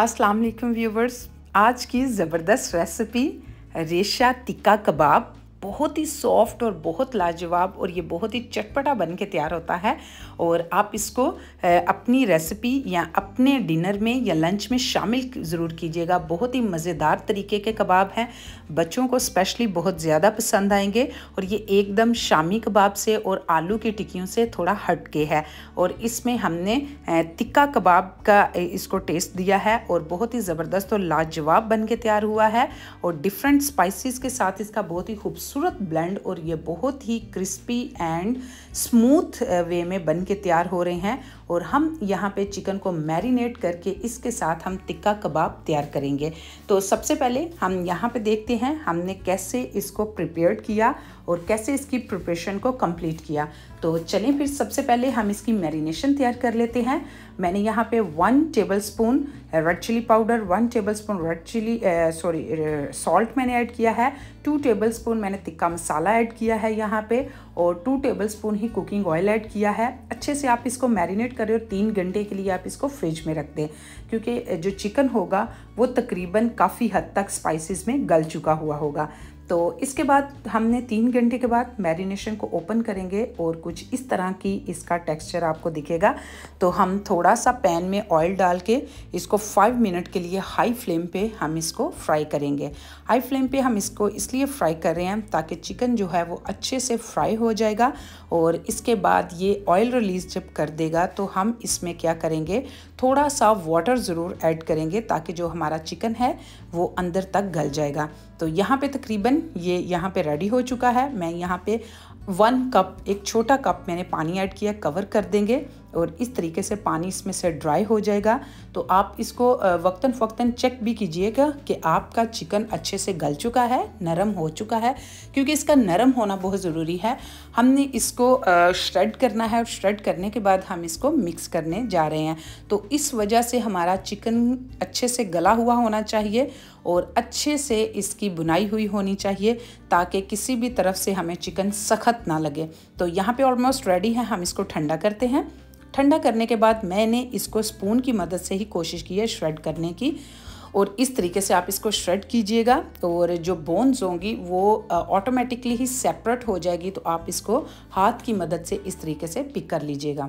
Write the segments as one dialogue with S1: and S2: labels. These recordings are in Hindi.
S1: अस्सलाम वालेकुम व्यूवर्स आज की ज़बरदस्त रेसिपी रेशा टिक्का कबाब बहुत ही सॉफ्ट और बहुत लाजवाब और ये बहुत ही चटपटा बन के तैयार होता है और आप इसको अपनी रेसिपी या अपने डिनर में या लंच में शामिल ज़रूर कीजिएगा बहुत ही मज़ेदार तरीके के कबाब हैं बच्चों को स्पेशली बहुत ज़्यादा पसंद आएंगे और ये एकदम शामी कबाब से और आलू की टिक्कियों से थोड़ा हट के है और इसमें हमने तिक्का कबाब का इसको टेस्ट दिया है और बहुत ही ज़बरदस्त और लाजवाब बन के तैयार हुआ है और डिफरेंट स्पाइसिस के साथ इसका बहुत ही खूबसूरत खूबसूरत ब्लेंड और ये बहुत ही क्रिस्पी एंड स्मूथ वे में बन के तैयार हो रहे हैं और हम यहाँ पे चिकन को मैरिनेट करके इसके साथ हम टिक्का कबाब तैयार करेंगे तो सबसे पहले हम यहाँ पे देखते हैं हमने कैसे इसको प्रिपेयर किया और कैसे इसकी प्रिपरेशन को कंप्लीट किया तो चलें फिर सबसे पहले हम इसकी मैरिनेशन तैयार कर लेते हैं मैंने यहाँ पे one tablespoon red chilli powder one tablespoon red chilli sorry salt मैंने ऐड किया है टू टेबल स्पून मैंने तिक्का मसाला ऐड किया है यहाँ पे और टू टेबलस्पून ही कुकिंग ऑयल ऐड किया है अच्छे से आप इसको मैरिनेट करें और तीन घंटे के लिए आप इसको फ्रिज में रख दें क्योंकि जो चिकन होगा वो तकरीबन काफ़ी हद तक स्पाइसेस में गल चुका हुआ होगा तो इसके बाद हमने तीन घंटे के बाद मैरिनेशन को ओपन करेंगे और कुछ इस तरह की इसका टेक्सचर आपको दिखेगा तो हम थोड़ा सा पैन में ऑयल डाल के इसको फाइव मिनट के लिए हाई फ्लेम पे हम इसको फ्राई करेंगे हाई फ्लेम पे हम इसको इसलिए फ्राई कर रहे हैं ताकि चिकन जो है वो अच्छे से फ्राई हो जाएगा और इसके बाद ये ऑयल रिलीज़ जब कर देगा तो हम इसमें क्या करेंगे थोड़ा सा वाटर ज़रूर ऐड करेंगे ताकि जो हमारा चिकन है वो अंदर तक गल जाएगा तो यहाँ पे तकरीबन ये यहाँ पे रेडी हो चुका है मैं यहाँ पे वन कप एक छोटा कप मैंने पानी ऐड किया कवर कर देंगे और इस तरीके से पानी इसमें से ड्राई हो जाएगा तो आप इसको वक्ता फ़क्ता चेक भी कीजिएगा कि आपका चिकन अच्छे से गल चुका है नरम हो चुका है क्योंकि इसका नरम होना बहुत ज़रूरी है हमने इसको श्रेड करना है और श्रेड करने के बाद हम इसको मिक्स करने जा रहे हैं तो इस वजह से हमारा चिकन अच्छे से गला हुआ होना चाहिए और अच्छे से इसकी बुनाई हुई होनी चाहिए ताकि किसी भी तरफ से हमें चिकन सख्त ना लगे तो यहाँ पे ऑलमोस्ट रेडी है हम इसको ठंडा करते हैं ठंडा करने के बाद मैंने इसको स्पून की मदद से ही कोशिश की है श्रेड करने की और इस तरीके से आप इसको श्रेड कीजिएगा तो और जो बोन्स होंगी वो ऑटोमेटिकली ही सेपरेट हो जाएगी तो आप इसको हाथ की मदद से इस तरीके से पिक कर लीजिएगा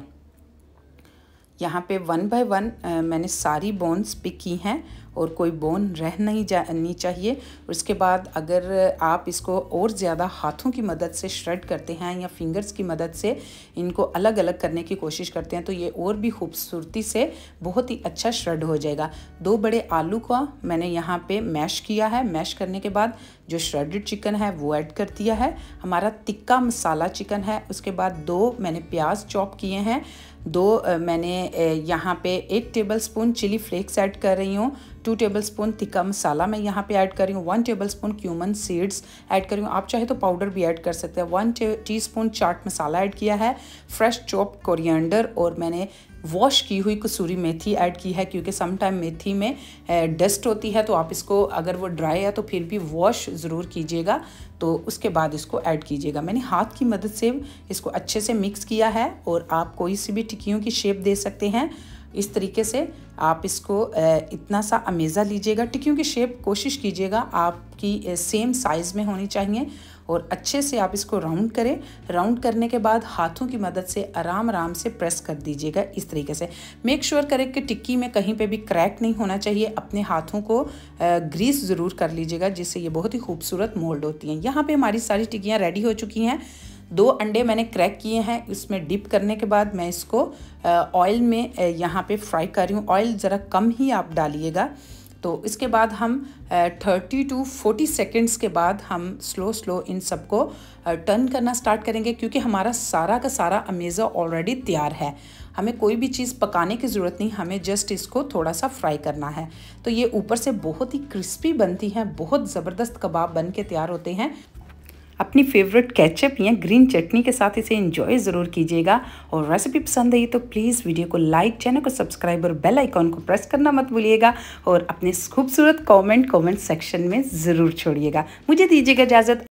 S1: यहाँ पे वन बाय वन मैंने सारी बोन्स पिक की हैं और कोई बोन रह नहीं जानी चाहिए उसके बाद अगर आप इसको और ज़्यादा हाथों की मदद से श्रेड करते हैं या फिंगर्स की मदद से इनको अलग अलग करने की कोशिश करते हैं तो ये और भी खूबसूरती से बहुत ही अच्छा श्रेड हो जाएगा दो बड़े आलू का मैंने यहाँ पे मैश किया है मैश करने के बाद जो श्रेडेड चिकन है वो ऐड कर दिया है हमारा तिक्का मसाला चिकन है उसके बाद दो मैंने प्याज चॉप किए हैं दो मैंने यहाँ पे एक tablespoon chilli flakes add कर रही हूँ two tablespoon tikka masala मैं यहाँ पे ऐड कर रही हूँ one tablespoon cumin seeds add कर रही हूँ आप चाहे तो पाउडर भी ऐड कर सकते हैं one teaspoon chaat masala add किया है फ्रेश चॉप कोरिएंडर और मैंने वॉश की हुई कसूरी मेथी ऐड की है क्योंकि समटाइम मेथी में डस्ट होती है तो आप इसको अगर वो ड्राई है तो फिर भी वॉश ज़रूर कीजिएगा तो उसके बाद इसको ऐड कीजिएगा मैंने हाथ की मदद से इसको अच्छे से मिक्स किया है और आप कोई सी भी टिक्कियों की शेप दे सकते हैं इस तरीके से आप इसको इतना सा अमेज़ा लीजिएगा टिक्कियों की शेप कोशिश कीजिएगा आपकी सेम साइज़ में होनी चाहिए और अच्छे से आप इसको राउंड करें राउंड करने के बाद हाथों की मदद से आराम आराम से प्रेस कर दीजिएगा इस तरीके से मेक श्योर sure करें कि टिक्की में कहीं पे भी क्रैक नहीं होना चाहिए अपने हाथों को ग्रीस ज़रूर कर लीजिएगा जिससे ये बहुत ही खूबसूरत मोल्ड होती हैं यहाँ पर हमारी सारी टिक्कियाँ रेडी हो चुकी हैं दो अंडे मैंने क्रैक किए हैं इसमें डिप करने के बाद मैं इसको ऑयल में यहाँ पे फ्राई कर रही हूँ ऑयल ज़रा कम ही आप डालिएगा तो इसके बाद हम थर्टी टू फोर्टी सेकेंड्स के बाद हम स्लो स्लो इन सबको टर्न करना स्टार्ट करेंगे क्योंकि हमारा सारा का सारा अमेज़ा ऑलरेडी तैयार है हमें कोई भी चीज़ पकाने की ज़रूरत नहीं हमें जस्ट इसको थोड़ा सा फ्राई करना है तो ये ऊपर से बहुत ही क्रिस्पी बनती हैं बहुत ज़बरदस्त कबाब बन के तैयार होते हैं अपनी फेवरेट कैचअप या ग्रीन चटनी के साथ इसे इंजॉय ज़रूर कीजिएगा और रेसिपी पसंद आई तो प्लीज़ वीडियो को लाइक चैनल को सब्सक्राइब और बेल आइकॉन को प्रेस करना मत भूलिएगा और अपने खूबसूरत कमेंट कमेंट सेक्शन में ज़रूर छोड़िएगा मुझे दीजिएगा इजाज़त